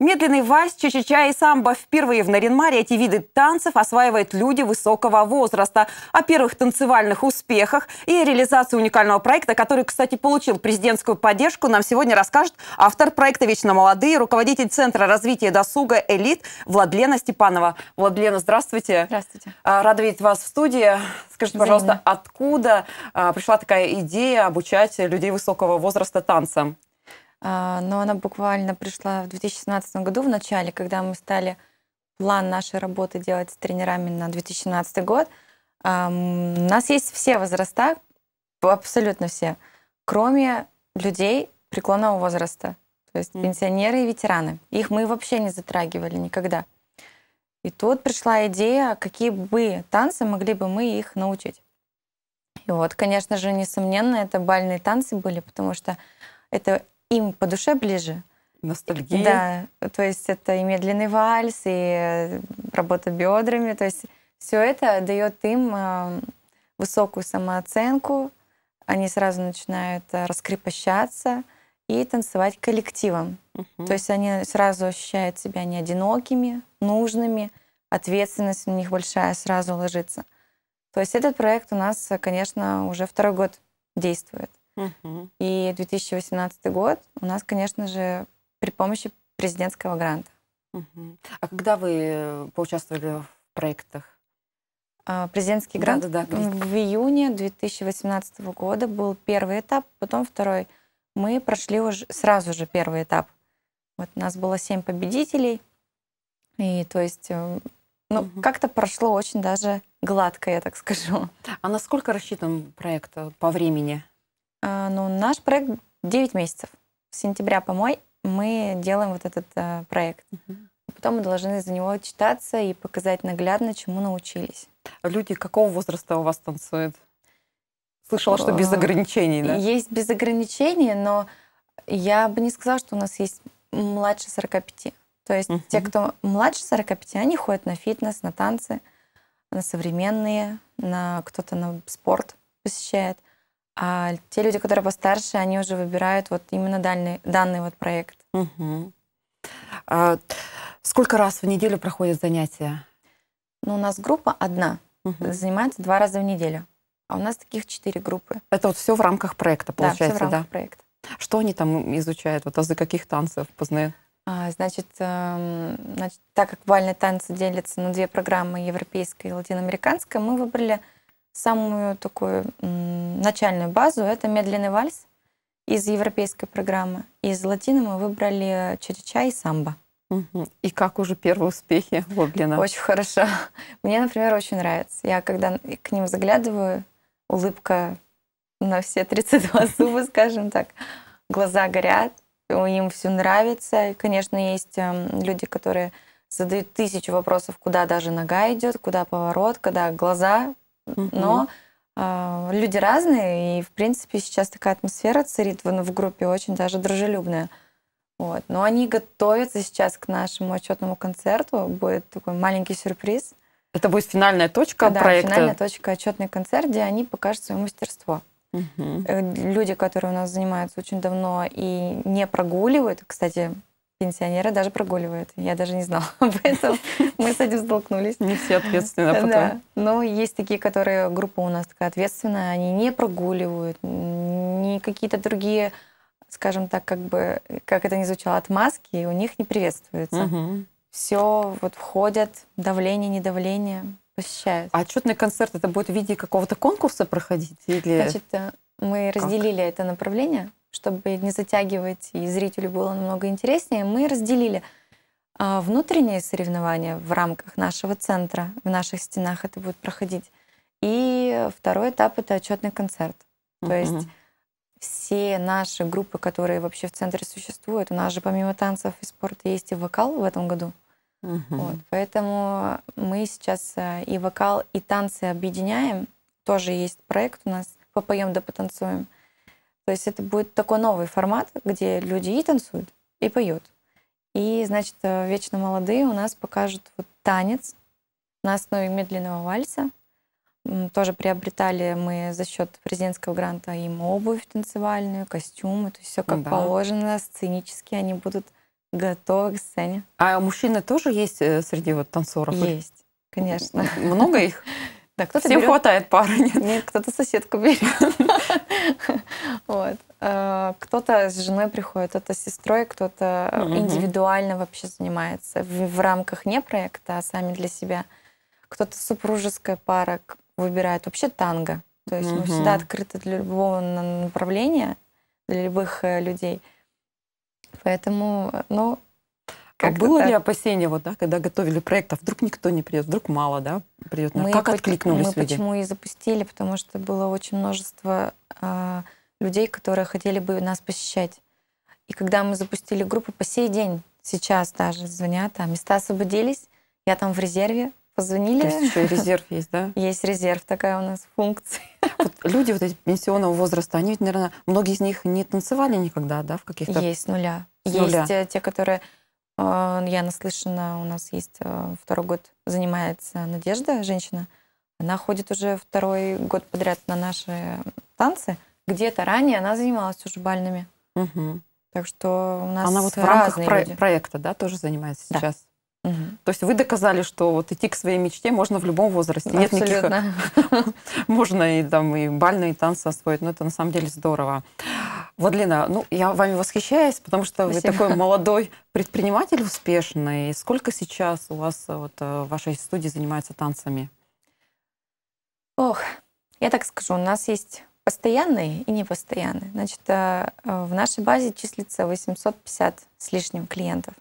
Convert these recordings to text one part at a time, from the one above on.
Медленный вальс, чачача и самбо. Впервые в Наринмаре эти виды танцев осваивают люди высокого возраста. О первых танцевальных успехах и реализации уникального проекта, который, кстати, получил президентскую поддержку, нам сегодня расскажет автор проекта «Вечно молодые», руководитель Центра развития досуга «Элит» Владлена Степанова. Владлена, здравствуйте. Здравствуйте. А, рада видеть вас в студии. Скажите, пожалуйста, Взаимно. откуда а, пришла такая идея обучать людей высокого возраста танцам? А, но она буквально пришла в 2017 году в начале, когда мы стали план нашей работы делать с тренерами на 2017 год. У нас есть все возраста, абсолютно все, кроме людей преклонного возраста, то есть пенсионеры и ветераны. Их мы вообще не затрагивали никогда. И тут пришла идея, какие бы танцы могли бы мы их научить. И вот, конечно же, несомненно, это бальные танцы были, потому что это им по душе ближе. Ностальгия. Да, то есть это и медленный вальс, и э, работа бедрами, то есть все это дает им э, высокую самооценку, они сразу начинают э, раскрепощаться и танцевать коллективом. Угу. То есть они сразу ощущают себя не одинокими, нужными, ответственность на них большая сразу ложится. То есть этот проект у нас, конечно, уже второй год действует. И 2018 год у нас, конечно же, при помощи президентского гранта. Угу. А когда вы э, поучаствовали в проектах? А, президентский грант да, да, да. в июне 2018 года был первый этап, потом второй. Мы прошли уже сразу же первый этап. Вот у нас было семь победителей, и то есть эм, ну, угу. как-то прошло очень даже гладко, я так скажу. А насколько рассчитан проект э, по времени? А, ну, наш проект 9 месяцев. С сентября по май мы делаем вот этот а, проект. Угу. Потом мы должны за него читаться и показать наглядно, чему научились. А люди какого возраста у вас танцуют? Слышала, что без а, ограничений, да? Есть без ограничений, но я бы не сказала, что у нас есть младше 45. То есть угу. те, кто младше 45, они ходят на фитнес, на танцы, на современные, на кто-то на спорт посещает. А те люди, которые постарше, они уже выбирают вот именно данный, данный вот проект. Угу. А сколько раз в неделю проходят занятия? Ну, у нас группа одна, угу. занимается два раза в неделю. А у нас таких четыре группы. Это вот все в рамках проекта, получается, да? Все в рамках да? проекта. Что они там изучают? Вот азы каких танцев познают? А, значит, э, значит, так как бальные танцы делятся на две программы, европейская и латиноамериканская, мы выбрали самую такую начальную базу, это медленный вальс из европейской программы. Из латины мы выбрали чача и самбо. И как уже первые успехи Воблина? Очень хорошо. Мне, например, очень нравится. Я когда к ним заглядываю, улыбка на все 32 зуба, скажем так. Глаза горят, им все нравится. И, конечно, есть эм, люди, которые задают тысячу вопросов, куда даже нога идет, куда поворот, когда глаза но э, люди разные, и, в принципе, сейчас такая атмосфера царит в, в группе очень даже дружелюбная. Вот. Но они готовятся сейчас к нашему отчетному концерту. Будет такой маленький сюрприз. Это будет финальная точка да, проекта? Да, финальная точка, отчетный концерт, где они покажут свое мастерство. Угу. Люди, которые у нас занимаются очень давно и не прогуливают, кстати, пенсионеры даже прогуливают. Я даже не знала об этом. Мы с этим столкнулись. Не все ответственны а потом. Да. Но есть такие, которые, группа у нас такая ответственная, они не прогуливают, не какие-то другие, скажем так, как бы, как это не звучало, отмазки у них не приветствуются. Угу. Все вот входят, давление, недавление посещают. А отчетный концерт это будет в виде какого-то конкурса проходить? Или... Значит, э, мы разделили как? это направление чтобы не затягивать, и зрителю было намного интереснее, мы разделили а, внутренние соревнования в рамках нашего центра, в наших стенах это будет проходить. И второй этап — это отчетный концерт. То uh есть все наши группы, которые вообще в центре существуют, у нас же помимо танцев и спорта есть и вокал в этом году. uh Вот, поэтому мы сейчас э, и вокал, и танцы объединяем. Тоже есть проект у нас «Попоем да потанцуем». То есть это будет такой новый формат, где люди и танцуют, и поют. И, значит, э, «Вечно молодые» у нас покажут вот танец на основе медленного вальса. Тоже приобретали мы за счет президентского гранта им обувь танцевальную, костюмы, то есть все как да. положено, сценически они будут готовы к сцене. А мужчины тоже есть э, среди вот танцоров? Есть, конечно. Много их? Да, кто-то Всем берет... хватает пары, нет? Нет, кто-то соседку берет. вот. Э, кто-то с женой приходит, кто-то с сестрой, кто-то э, индивидуально вообще занимается в, рамках не проекта, а сами для себя. Кто-то супружеская пара выбирает вообще танго. То есть мы всегда открыты для любого направления, для любых э, людей. Поэтому, ну, а было так. ли опасение, вот, да, когда готовили проект, а вдруг никто не придет, вдруг мало, да, придет? Мы как откликнулись мы люди? Мы почему и запустили, потому что было очень множество э, людей, которые хотели бы нас посещать. И когда мы запустили группу, по сей день сейчас даже звонят, а места освободились, я там в резерве, позвонили. То есть еще и резерв есть, да? Есть резерв, такая у нас функция. Вот люди вот эти пенсионного возраста, они ведь, наверное, многие из них не танцевали никогда, да, в каких-то... Есть нуля. С есть нуля. Э, те, которые а, я наслышана, у нас есть э, второй год занимается Надежда, женщина. Она ходит уже второй год подряд на наши танцы. Где-то ранее она занималась уже бальными. Угу. Так что у нас Она вот в рамках про- люди. проекта, да, тоже занимается да. сейчас? Угу. То есть вы доказали, что вот идти к своей мечте можно в любом возрасте. Нет Абсолютно. никаких... Можно и, там, и бальные танцы освоить, но это на самом деле здорово. Владлена, ну, я вами восхищаюсь, потому что Спасибо. вы такой молодой предприниматель успешный. Сколько сейчас у вас э, вот, э, в вашей студии занимается танцами? Ох, я так скажу, у нас есть постоянные и непостоянные. Значит, э, в нашей базе числится 850 с лишним клиентов.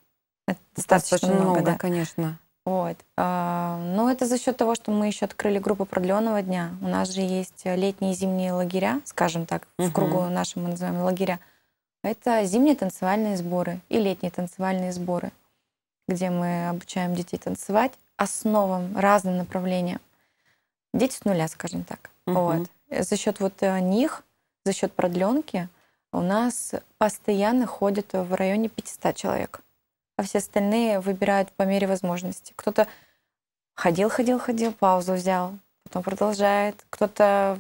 Это достаточно, достаточно много, много да. конечно. Вот. А, но это за счет того, что мы еще открыли группу продленного дня. У нас же есть э, летние и зимние лагеря, скажем так, угу. в кругу нашем мы называем лагеря. Это зимние танцевальные сборы и летние танцевальные сборы, где мы обучаем детей танцевать основам, разным направлениям. Дети с нуля, скажем так. Угу. Вот. За счет вот э, них, за счет продленки у нас постоянно ходит в районе 500 человек а все остальные выбирают по мере возможности. Кто-то ходил, ходил, ходил, паузу взял, потом продолжает. Кто-то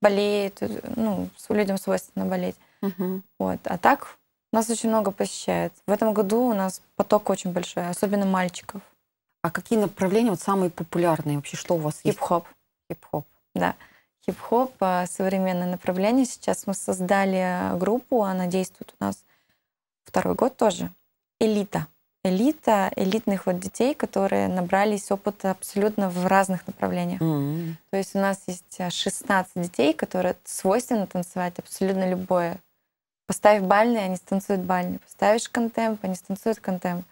болеет, ну, людям свойственно болеть. Угу. Вот. А так нас очень много посещает. В этом году у нас поток очень большой, особенно мальчиков. А какие направления вот самые популярные вообще? Что у вас есть? Хип-хоп. Хип-хоп. Да. Хип-хоп а, — современное направление. Сейчас мы создали группу, она действует у нас второй год тоже. Элита элита элитных вот детей, которые набрались опыта абсолютно в разных направлениях. Mm-hmm. То есть у нас есть 16 э, детей, которые свойственно танцевать абсолютно любое. Поставь бальные, они станцуют бальные. Поставишь контемп, они станцуют контемп.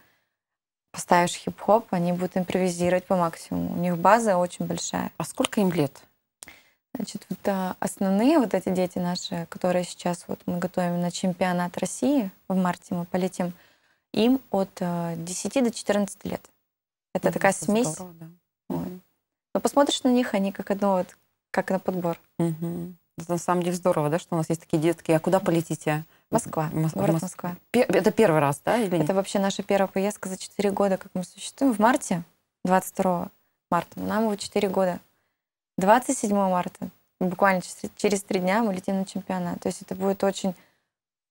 Поставишь хип-хоп, они будут импровизировать по максимуму. У них база очень большая. А сколько им лет? Значит, вот, э, основные вот эти дети наши, которые сейчас вот мы готовим на чемпионат России, в марте мы полетим, им от 10 э, до 14 лет. Это ну, такая смесь. Здорово, да. Но посмотришь на них, они как одно, вот, как на подбор. Угу. Mm На самом деле здорово, да, что у нас есть такие детки. А куда полетите? Москва, Мос- город Мос- Москва. Пер- это первый раз, да? Или это вообще наша первая поездка за 4 года, как мы существуем. В марте, 22 марта, нам его 4 года. 27 марта, буквально через, через 3 дня мы летим на чемпионат. То есть это будет очень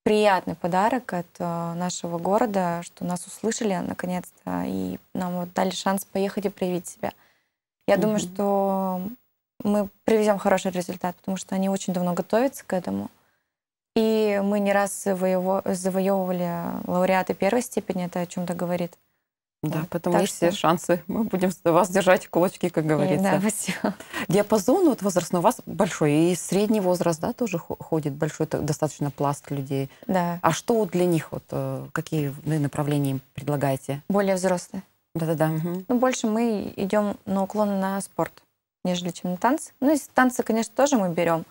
приятный подарок от э, нашего города, что нас услышали наконец-то, и нам вот дали шанс поехать и проявить себя. Я mm думаю, что мы привезем хороший результат, потому что они очень давно готовятся к этому. И мы не раз завоевывали лауреаты первой степени, это о чем-то говорит. Да, да поэтому так есть что... все шансы. Мы будем вас держать кулачки, как э, говорится. Да, спасибо. Диапазон вот возраст, но у вас большой. И средний возраст, да, тоже ходит большой, достаточно пласт людей. Да. А что для них, вот э, какие вы направления им предлагаете? Более взрослые. Да-да-да. Угу. Ну, больше мы идем на уклон на спорт, нежели чем на танцы. Ну, и танцы, конечно, тоже мы берем.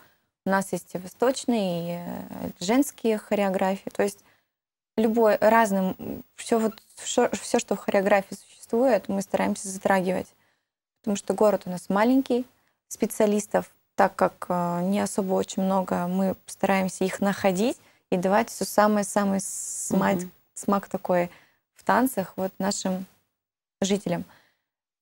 У нас есть и восточные, и э, женские хореографии. То есть любой, разным, все вот, все, что в хореографии существует, мы стараемся затрагивать. Потому что город у нас маленький, специалистов, так как э, не особо очень много, мы стараемся их находить и давать все самое-самое смак, mm-hmm. смак такой в танцах вот нашим жителям.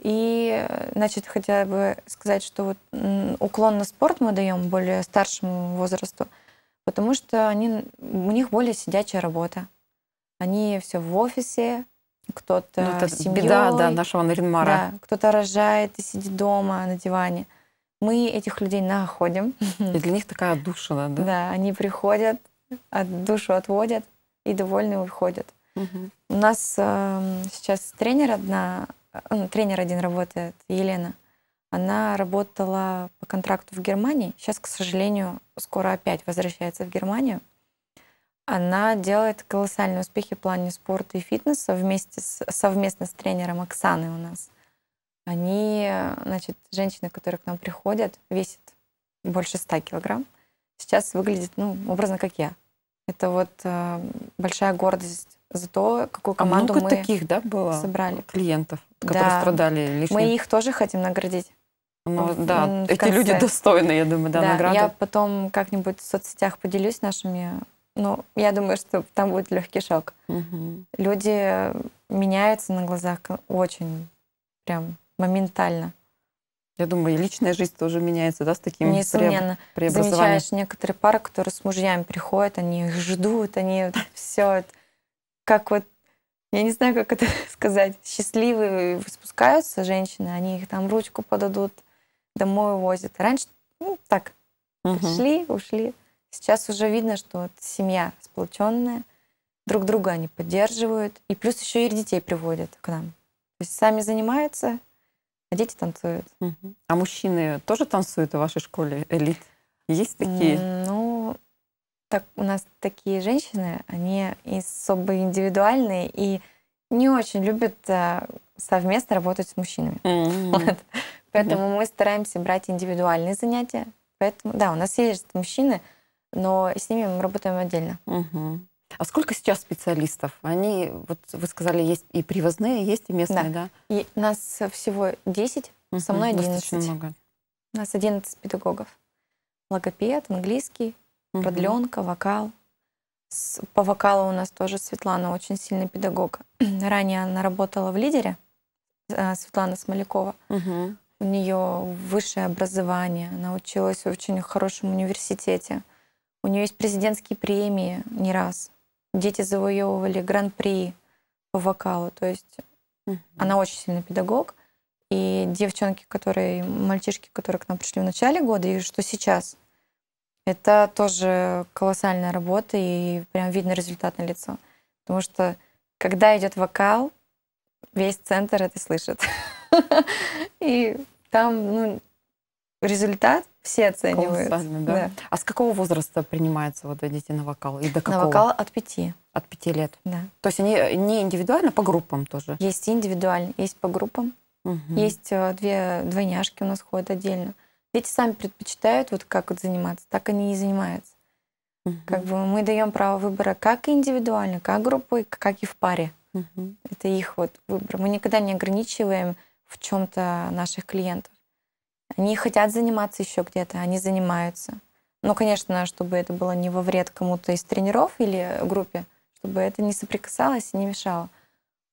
И, значит, хотя бы сказать, что вот уклон на спорт мы даем более старшему возрасту, потому что они, у них более сидячая работа. Они все в офисе, кто-то ну, это семьей, беда да, нашего Наринмара. Да, кто-то рожает и сидит дома на диване. Мы этих людей находим. И для них такая отдушина, да? Да, они приходят, от душу отводят и довольны уходят. Угу. У нас э, сейчас тренер одна, э, ну, тренер один работает, Елена. Она работала по контракту в Германии. Сейчас, к сожалению, скоро опять возвращается в Германию она делает колоссальные успехи в плане спорта и фитнеса вместе с, совместно с тренером Оксаной у нас. Они, значит, женщины, которые к нам приходят, весят больше 100 килограмм. Сейчас выглядит, ну, образно, как я. Это вот э, большая гордость за то, какую а команду а много мы таких, да, было собрали. клиентов, которые да. страдали лишним. Мы их тоже хотим наградить. Ну, в, да, в эти люди достойны, я думаю, да, да. награды. Я потом как-нибудь в соцсетях поделюсь нашими ну, я думаю, что там будет легкий шок. Угу. Люди меняются на глазах очень прям моментально. Я думаю, и личная жизнь тоже меняется, да, с таким Несомненно. Пре Замечаешь некоторые пары, которые с мужьями приходят, они их ждут, они все как вот, я не знаю, как это сказать, счастливые спускаются женщины, они их там ручку подадут, домой увозят. Раньше, ну, так, угу. пришли, ушли. Сейчас уже видно, что вот семья сплоченная, друг друга они поддерживают, и плюс еще и детей приводят к нам. То есть сами занимаются, а дети танцуют. А мужчины тоже танцуют в вашей школе элит? Есть такие? Ну, так, у нас такие женщины, они особо индивидуальные и не очень любят а, совместно работать с мужчинами. Поэтому мы стараемся брать индивидуальные занятия. Поэтому, да, у нас есть мужчины, но с ними мы работаем отдельно. Угу. А сколько сейчас специалистов? Они, вот вы сказали, есть и привозные, есть и местные, да? да? И нас всего 10, угу, со мной 11. Достаточно много. У нас 11 педагогов. Логопед, английский, угу. продленка, вокал. С, по вокалу у нас тоже Светлана очень сильный педагог. Ранее она работала в лидере, а, Светлана Смолякова. Угу. У нее высшее образование, она училась в очень хорошем университете. У нее есть президентские премии не раз. Дети завоевывали гран-при по вокалу. То есть mm-hmm. она очень сильный педагог. И девчонки, которые, мальчишки, которые к нам пришли в начале года, и что сейчас, это тоже колоссальная работа, и прям видно результат на лицо. Потому что когда идет вокал, весь центр это слышит. И там ну, результат все оценивают. Классно, да? Да. А с какого возраста принимается вот дети на вокал? И до какого? На вокал от пяти. От пяти лет? Да. То есть они э, не индивидуально, а по группам тоже? Есть индивидуально, есть по группам. Угу. Есть э, две двойняшки у нас ходят отдельно. Дети сами предпочитают вот как вот заниматься, так они и занимаются. Угу. Как бы мы даем право выбора как индивидуально, как группой, как и в паре. Угу. Это их вот выбор. Мы никогда не ограничиваем в чем-то наших клиентов. Они хотят заниматься еще где-то, они занимаются. Но, ну, конечно, чтобы это было не во вред кому-то из тренеров или группе, чтобы это не соприкасалось и не мешало.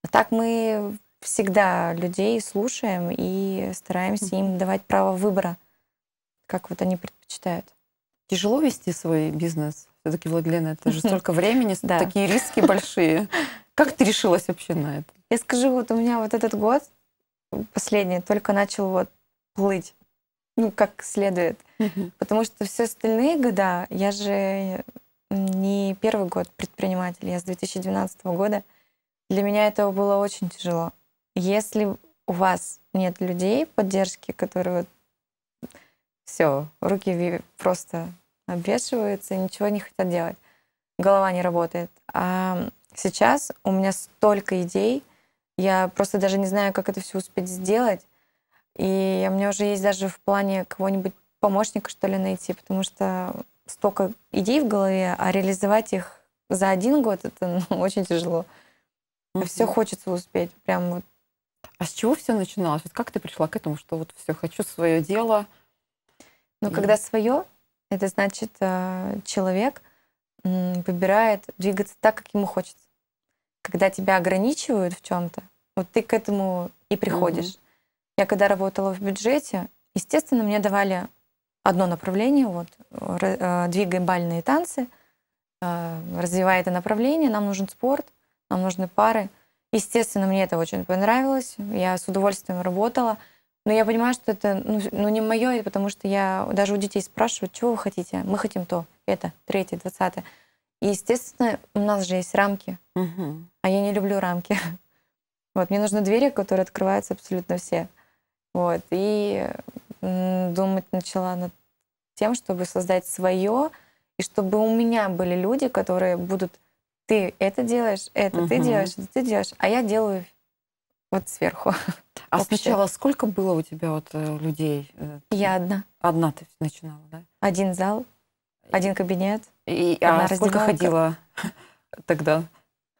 А так мы всегда людей слушаем и стараемся им давать право выбора, как вот они предпочитают. Тяжело вести свой бизнес? Все-таки, Владлена, это же столько времени, такие риски большие. Как ты решилась вообще на это? Я скажу, вот у меня вот этот год последний только начал вот плыть ну, как следует. Потому что все остальные года, я же не первый год предприниматель, я с 2012 года. Для меня этого было очень тяжело. Если у вас нет людей поддержки, которые вот все, руки просто обвешиваются, ничего не хотят делать, голова не работает. А сейчас у меня столько идей, я просто даже не знаю, как это все успеть сделать. И у меня уже есть даже в плане кого-нибудь помощника, что ли, найти, потому что столько идей в голове, а реализовать их за один год это ну, очень тяжело. Mm-hmm. А все хочется успеть, прям вот. А с чего все начиналось? Вот как ты пришла к этому, что вот все хочу свое дело? Ну, и... когда свое, это значит э, человек выбирает двигаться так, как ему хочется. Когда тебя ограничивают в чем-то, вот ты к этому и приходишь. Mm-hmm. Я когда работала в бюджете, естественно, мне давали одно направление, вот, э, двигай бальные танцы, э, развивай это направление, нам нужен спорт, нам нужны пары. Естественно, мне это очень понравилось, я с удовольствием работала, но я понимаю, что это ну, ну, не мое, потому что я даже у детей спрашиваю, чего вы хотите, мы хотим то, это, третье, двадцатое. И, естественно, у нас же есть рамки, угу. а я не люблю рамки. Вот, мне нужны двери, которые открываются абсолютно все. Вот. И думать начала над тем, чтобы создать свое, и чтобы у меня были люди, которые будут ты это делаешь, это угу. ты делаешь, это ты делаешь, а я делаю вот сверху. А сначала сколько было у тебя вот э, людей? Э, я одна. Одна ты начинала, да? Один зал, один кабинет. И, а сколько ходила тогда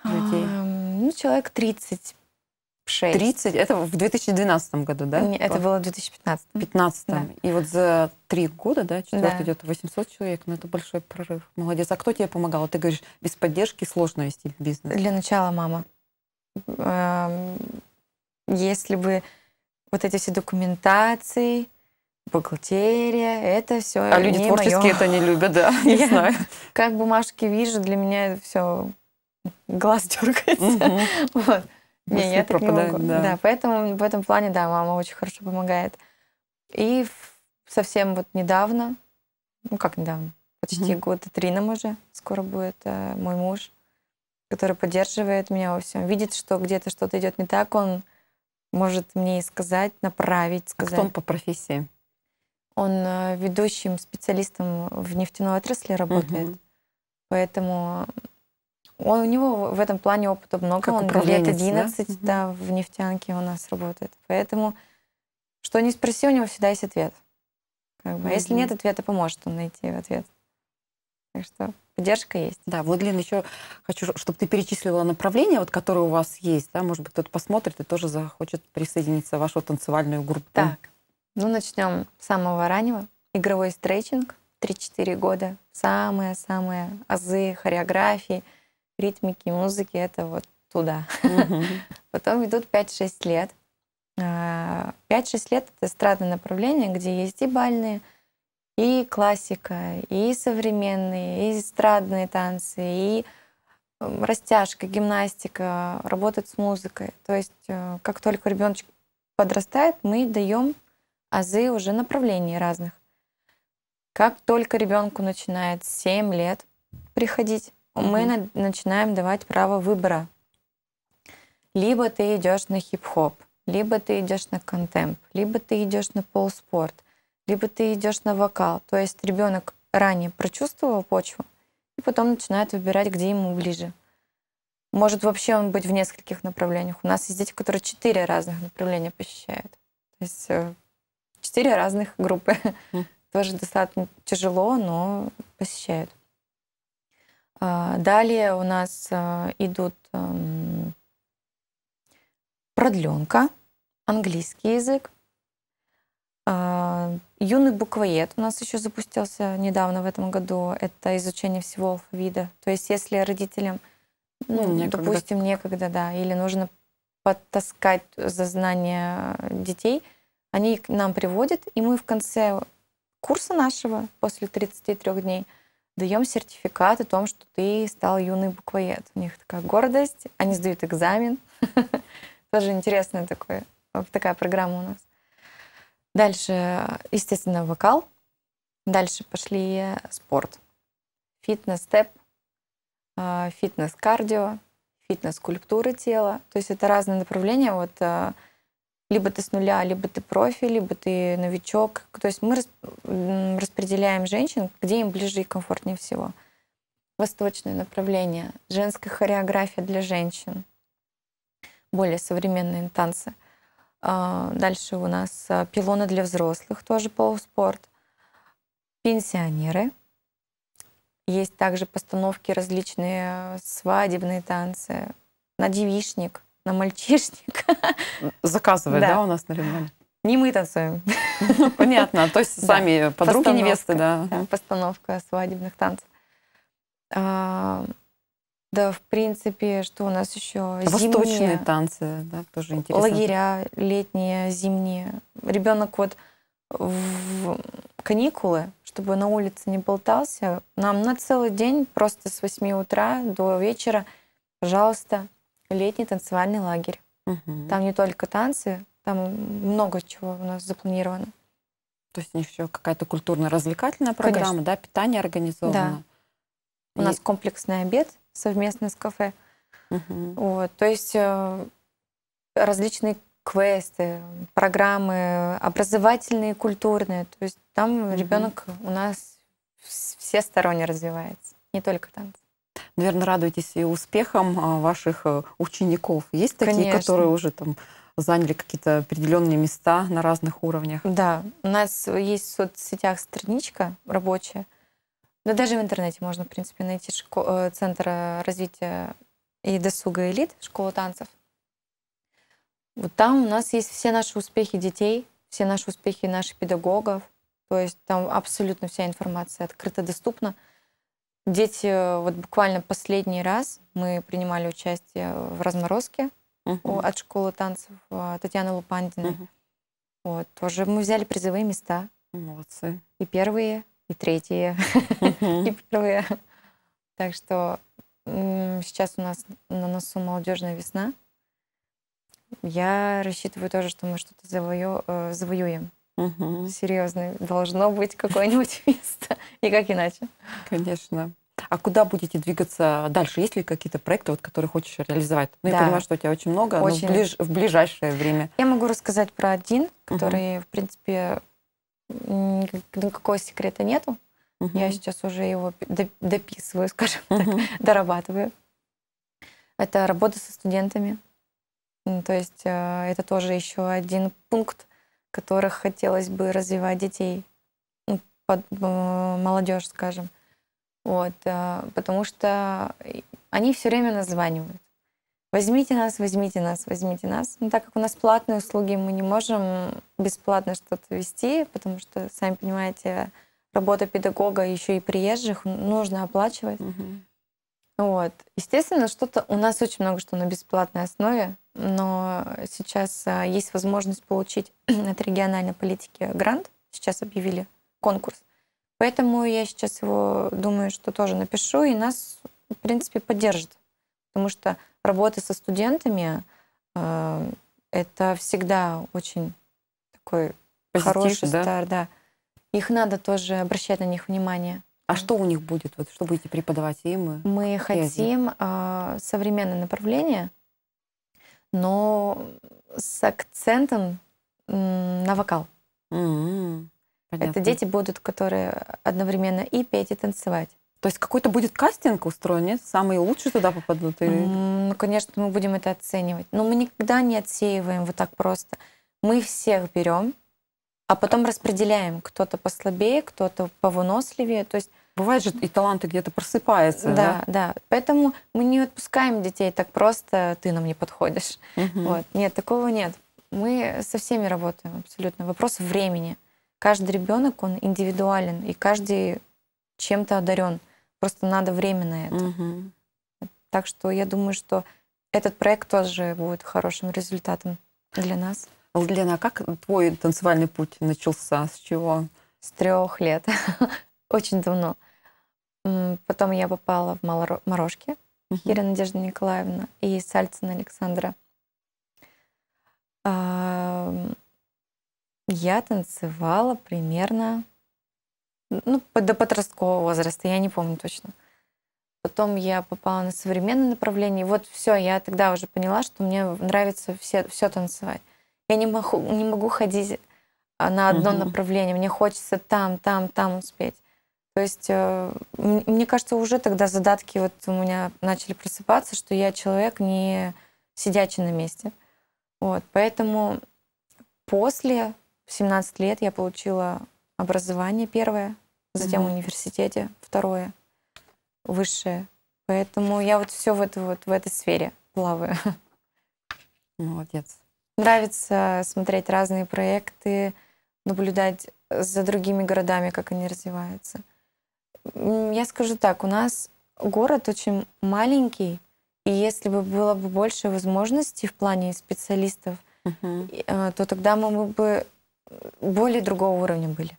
людей? ну, человек 30 6. 30? Это в 2012 году, да? Не, это было в 2015. 15 да. И вот за три года, да, четвертый да. идет 800 человек, но ну, это большой прорыв. Молодец. А кто тебе помогал? Ты говоришь, без поддержки сложно вести бизнес. Для начала мама. Эм, если бы вот эти все документации, бухгалтерия, это все. А люди творческие моё. это не любят, да, я знаю. Как бумажки вижу, для меня все глаз дергается. Угу. Вот. Не, я так не могу. Да. да, поэтому в этом плане, да, мама очень хорошо помогает. И совсем вот недавно, ну как недавно, почти mm-hmm. года три нам уже, скоро будет э, мой муж, который поддерживает меня во всем, видит, что где-то что-то идет не так, он может мне и сказать, направить, сказать. А кто он по профессии? Он э, ведущим специалистом в нефтяной отрасли работает, mm-hmm. поэтому он, у него в этом плане опыта много. Как он лет 11 да? Да, в нефтянке у нас работает. Поэтому, что не спроси, у него всегда есть ответ. Как бы. А если нет ответа, поможет он найти ответ. Так что поддержка есть. Да, Владлен, еще хочу, чтобы ты перечислила направления, вот, которые у вас есть. Да? Может быть, кто-то посмотрит и тоже захочет присоединиться в вашу танцевальную группу. Так, ну начнем с самого раннего. Игровой стретчинг, 3-4 года. Самые-самые азы хореографии – ритмики, музыки, это вот туда. Угу. Потом идут 5-6 лет. 5-6 а, лет — это эстрадное направление, где есть и бальные, и классика, и современные, и эстрадные танцы, и эм, растяжка, гимнастика, работать с музыкой. То есть э, как только ребеночек подрастает, мы даем азы уже направлений разных. Как только ребенку начинает 7 лет приходить угу. мы начинаем давать право выбора. Либо ты идешь на хип-хоп, либо ты идешь на контемп, либо ты идешь на полспорт, либо ты идешь на вокал. То есть ребенок ранее прочувствовал почву и потом начинает выбирать, где ему ближе. Может вообще он быть в нескольких направлениях. У нас есть дети, которые четыре разных направления посещают. То есть э, четыре разных группы. Хм. Тоже достаточно тяжело, но посещают. А, далее у нас а, идут эм, продленка, английский язык. А, юный буквоед у нас еще запустился недавно в этом году. Это изучение всего алфавита. То есть если родителям, ну, ну, некогда. допустим, некогда, да, или нужно подтаскать за знания детей, они к нам приводят, и мы в конце курса нашего, после 33 дней, даем сертификат о том, что ты стал юный буквоед. У них такая гордость, они сдают экзамен. Тоже интересная такое, такая программа у нас. Дальше, естественно, вокал. Дальше пошли э, спорт. Фитнес-степ, э, фитнес-кардио, фитнес-культура тела. То есть это разные направления. Вот э, либо ты с нуля, либо ты профи, либо ты новичок. То есть мы распределяем женщин, где им ближе и комфортнее всего. Восточное направление, женская хореография для женщин, более современные танцы. А, дальше у нас а, пилоны для взрослых, тоже полуспорт. Пенсионеры. Есть также постановки различные, а, свадебные танцы, на девичник на мальчишник. Заказывает, да, да у нас на Лимане? Не мы танцуем. Ну, понятно, то есть сами подруги невесты, да. Постановка свадебных танцев. А, да, в принципе, что у нас еще? Восточные зимние, танцы, да, тоже интересно. Лагеря летние, зимние. Ребенок вот в каникулы, чтобы на улице не болтался, нам на целый день просто с 8 утра до вечера, пожалуйста, летний танцевальный лагерь. Угу. Там не только танцы, там много чего у нас запланировано. То есть еще какая-то культурно-развлекательная программа, Конечно. да, питание организовано. Да. И... У нас комплексный обед совместно с кафе. Угу. Вот, то есть э, различные квесты, программы образовательные, культурные. То есть там угу. ребенок у нас все всесторонне развивается, не только танцы. Наверное, радуетесь и успехам а, ваших э, учеников. Есть такие, Конечно. которые уже там заняли какие-то определенные места на разных уровнях? Да, у нас есть в соцсетях страничка рабочая. Да даже в интернете можно, в принципе, найти шко- э, центр э, развития и досуга элит, школа танцев. Вот там у нас есть все наши успехи детей, все наши успехи наших педагогов. То есть там абсолютно вся информация открыто доступна. Дети, э, вот буквально последний раз мы принимали участие в разморозке uh от школы танцев э, Татьяны Лупандиной. Uh Вот, тоже мы взяли призовые места. Молодцы. И первые, и третьи, и первые. Так что сейчас у нас на носу молодежная весна. Я рассчитываю тоже, что мы что-то э, завоюем. Угу. Серьезно, должно быть какое-нибудь место. и как иначе. Конечно. А куда будете двигаться дальше? Есть ли какие-то проекты, вот, которые хочешь реализовать? Ну, да. я понимаю, что у тебя очень много очень. Но в, ближ... в ближайшее время. Я могу рассказать про один, который, угу. в принципе, никакого секрета нету. Угу. Я сейчас уже его дописываю, скажем угу. дорабатываю. Это работа со студентами. То есть э, это тоже еще один пункт которых хотелось бы развивать детей, ну, под э, молодежь, скажем. Вот, э, потому что они все время названивают. Возьмите нас, возьмите нас, возьмите нас. Но ну, так как у нас платные услуги, мы не можем бесплатно что-то вести, потому что, сами понимаете, работа педагога еще и приезжих нужно оплачивать. Угу. Вот. Естественно, что-то у нас очень много что на бесплатной основе но сейчас а, есть возможность получить от региональной политики грант. Сейчас объявили конкурс. Поэтому я сейчас его думаю, что тоже напишу, и нас, в принципе, поддержит Потому что работа со студентами э, это всегда очень такой Позитив, хороший да? старт. Да. Их надо тоже обращать на них внимание. А что у них будет? Вот что будете преподавать им? Мы хотим э, современное направление, но с акцентом на вокал. Mm-hmm. Это дети будут, которые одновременно и петь, и танцевать. То есть какой-то будет кастинг устроен, нет? Самые лучшие туда попадут? Или... Mm, ну, конечно, мы будем это оценивать. Но мы никогда не отсеиваем вот так просто. Мы всех берем, а потом распределяем. Кто-то послабее, кто-то повыносливее. То есть Бывает же и таланты где-то просыпаются. Да, да, да. Поэтому мы не отпускаем детей так просто, ты нам не подходишь. Угу. Вот. Нет, такого нет. Мы со всеми работаем абсолютно. Вопрос времени. Каждый ребенок, он индивидуален, и каждый чем-то одарен. Просто надо время на это. Угу. Так что я думаю, что этот проект тоже будет хорошим результатом для нас. Лена, а как твой танцевальный путь начался? С чего? С трех лет. Очень давно. Потом я попала в Морошки, угу. Кира Надежда Николаевна и Сальцина Александра. Я танцевала примерно ну, до подросткового возраста, я не помню точно. Потом я попала на современное направление. вот все, я тогда уже поняла, что мне нравится все, все танцевать. Я не могу, не могу ходить а, на одно угу. направление. Мне хочется там, там, там успеть. То есть, э, мне кажется, уже тогда задатки вот у меня начали просыпаться, что я человек не сидячий на месте. Вот, поэтому после 17 лет я получила образование первое, затем в университете второе, высшее. Поэтому я вот все в, это, вот, в этой сфере плаваю. Молодец. Нравится смотреть разные проекты, наблюдать за другими городами, как они развиваются. Я скажу так, у нас город очень маленький, и если бы было бы больше возможностей в плане специалистов, uh то тогда мы бы более другого уровня были.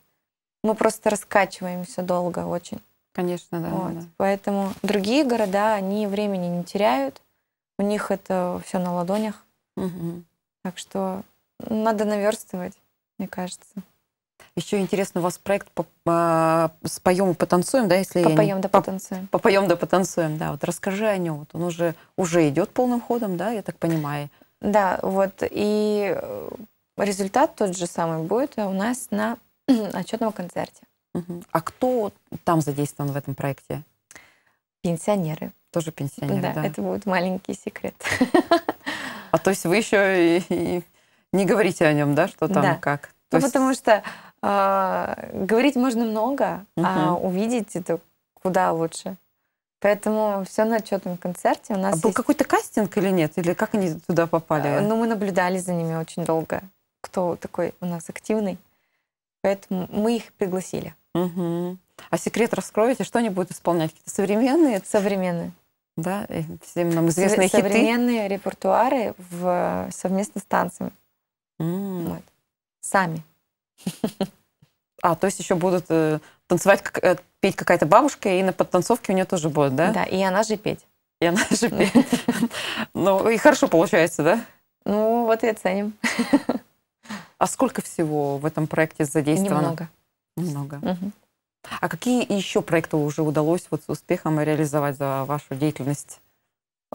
Мы просто раскачиваемся долго очень. Конечно, да. Вот. да. Поэтому другие города, они времени не теряют, у них это все на ладонях. Угу. Так что надо наверстывать, мне кажется. Еще интересно, у вас проект по, а, по, «Споем и потанцуем», да? Если «Попоем не... да потанцуем». «Попоем да потанцуем», да. Вот расскажи о нем. Вот он уже, уже идет полным ходом, да, я так понимаю? Да, вот. И э, результат тот же самый будет у нас на отчетном концерте. Угу. А кто там задействован в этом проекте? Пенсионеры. Тоже пенсионеры, да. да. это будет маленький секрет. А то есть вы еще и, и не говорите о нем, да, что там да. как? То ну, есть... потому что а, говорить можно много, угу. а увидеть это куда лучше. Поэтому все на отчетном концерте у а нас. А есть... был какой-то кастинг или нет? Или как они туда попали? А, ну, мы наблюдали за ними очень долго. Кто такой у нас активный? Поэтому мы их пригласили. Угу. А секрет раскроете? Что они будут исполнять? Какие-то современные? Современные. Да, И всем нам известные Современные хиты. Современные репертуары в... совместно с танцами. Mm. Вот. Сами. А, то есть еще будут э, танцевать, как, э, петь какая-то бабушка, и на подтанцовке у нее тоже будет, да? Да, и она же петь. И она же петь. Ну, и хорошо получается, да? Ну, вот и оценим. А сколько всего в этом проекте задействовано? Немного. Немного. А какие еще проекты уже удалось вот с успехом реализовать за вашу деятельность?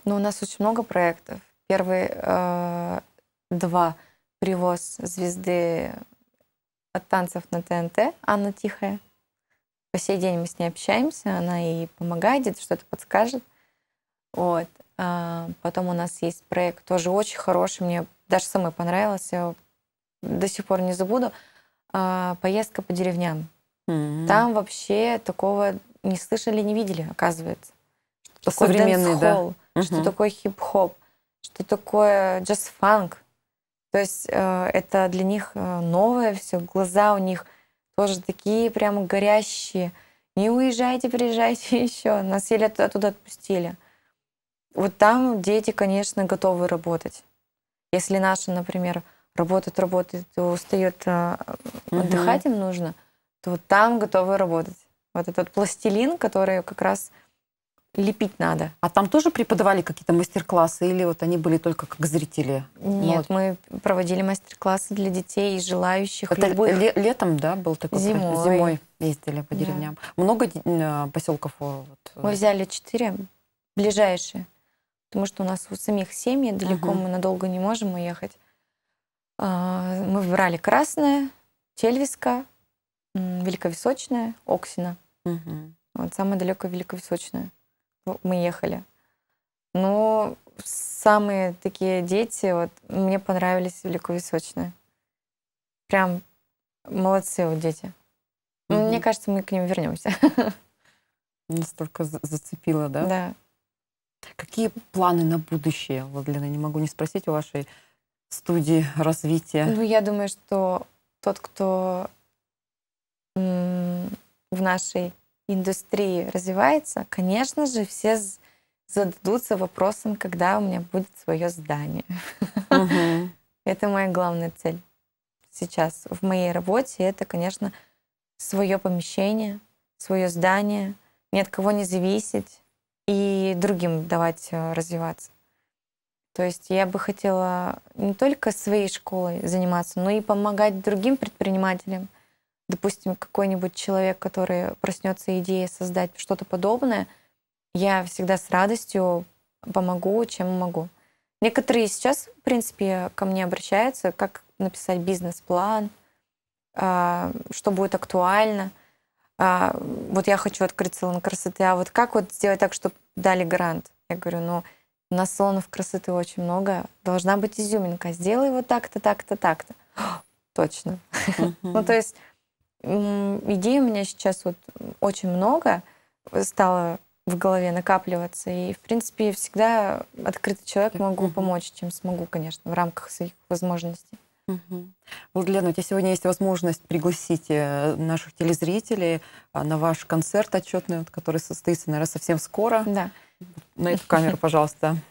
Ну, у нас очень много проектов. Первые э, два привоз звезды от танцев на ТНТ, Анна Тихая. По сей день мы с ней общаемся, она и помогает, где-то что-то подскажет. Вот. А, потом у нас есть проект, тоже очень хороший, мне даже самой понравился до сих пор не забуду. А, поездка по деревням. Mm-hmm. Там вообще такого не слышали, не видели, оказывается. Что такое Современный, да? Что такое хип-хоп, что такое джаз-фанк. То есть э, это для них э, новое все, глаза у них тоже такие прямо горящие. Не уезжайте, приезжайте еще. Нас еле оттуда отпустили. Вот там дети, конечно, готовы работать. Если наши, например, работают, работают, устают, угу. Э, отдыхать им нужно, то там готовы работать. Вот этот пластилин, который как раз лепить надо. А там тоже преподавали какие-то мастер-классы или вот они были только как зрители? Ну Нет, вот. мы проводили мастер-классы для детей и желающих. Это любых... ле летом, да, был такой? Зимой. Зимой ездили по деревням. Да. Много э, поселков? Э, вот... Э, мы взяли четыре ближайшие, потому что у нас у самих семьи, далеко угу. мы надолго не можем уехать. А, мы выбрали Красное, Тельвиска, Великовесочная, Оксина. Угу. Вот самое далекое Великовисочное. Ну, мы ехали. Но самые такие дети, вот мне понравились великовисочные. Прям молодцы вот дети. mm Мне кажется, мы к ним вернемся. Настолько зацепило, да? Да. Какие планы на будущее, Владлена? Не могу не спросить у вашей студии развития. Ну, я думаю, что тот, кто в нашей индустрии развивается, конечно же, все зададутся вопросом, когда у меня будет свое здание. Угу. Это моя главная цель сейчас в моей работе. Это, конечно, свое помещение, свое здание, ни от кого не зависеть и другим давать э, развиваться. То есть я бы хотела не только своей школой заниматься, но и помогать другим предпринимателям – допустим, какой-нибудь человек, который проснется идеей создать что-то подобное, я всегда с радостью помогу, чем могу. Некоторые сейчас, в принципе, ко мне обращаются, как написать бизнес-план, а, что будет актуально. А, вот я хочу открыть салон красоты, а вот как вот сделать так, чтобы дали грант? Я говорю, ну, у нас салонов красоты очень много, должна быть изюминка. Сделай вот так-то, так-то, так-то. Точно. Ну, то есть идей у меня сейчас вот очень много стало в голове накапливаться. И, в принципе, всегда открытый человек могу угу. помочь, чем смогу, конечно, в рамках своих возможностей. Угу. Владлена, у тебя сегодня есть возможность пригласить э, наших телезрителей а, на ваш концерт отчетный, который состоится, наверное, совсем скоро. Да. На эту камеру, пожалуйста.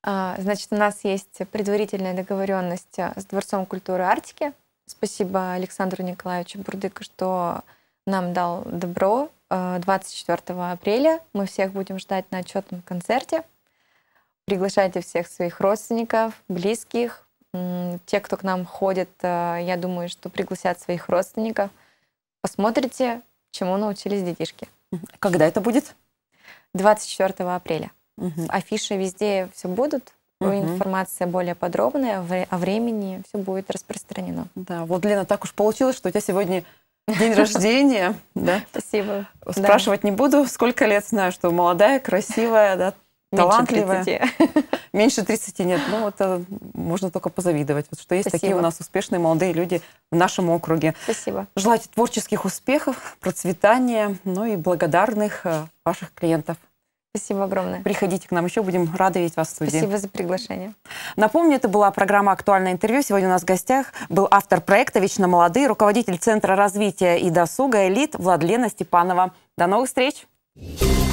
А, значит, у нас есть предварительная договоренность э, с Дворцом культуры Арктики Спасибо Александру Николаевичу Бурдыку, что нам дал добро. 24 э, апреля мы всех будем ждать на отчетном концерте. Приглашайте всех своих родственников, близких. Те, кто к нам ходит, э, я думаю, что пригласят своих родственников. Посмотрите, чему научились детишки. А когда это будет? 24 апреля. Угу. Афиши везде все будут угу. информация более подробная о времени, все будет распространено. Да, вот, Лена, так уж получилось, что у тебя сегодня день рождения. Спасибо. Спрашивать не буду, сколько лет знаю, что молодая, красивая, да, талантливая. Меньше 30. Меньше 30 нет. Ну, это можно только позавидовать, что есть такие у нас успешные молодые люди в нашем округе. Спасибо. Желайте творческих успехов, процветания, ну и благодарных э, ваших клиентов. Спасибо огромное. Приходите к нам еще, будем рады видеть вас в студии. Спасибо за приглашение. Напомню, это была программа «Актуальное интервью». Сегодня у нас в гостях был автор проекта «Вечно молодые», руководитель Центра развития и досуга «Элит» Владлена Степанова. До новых встреч! Thank you.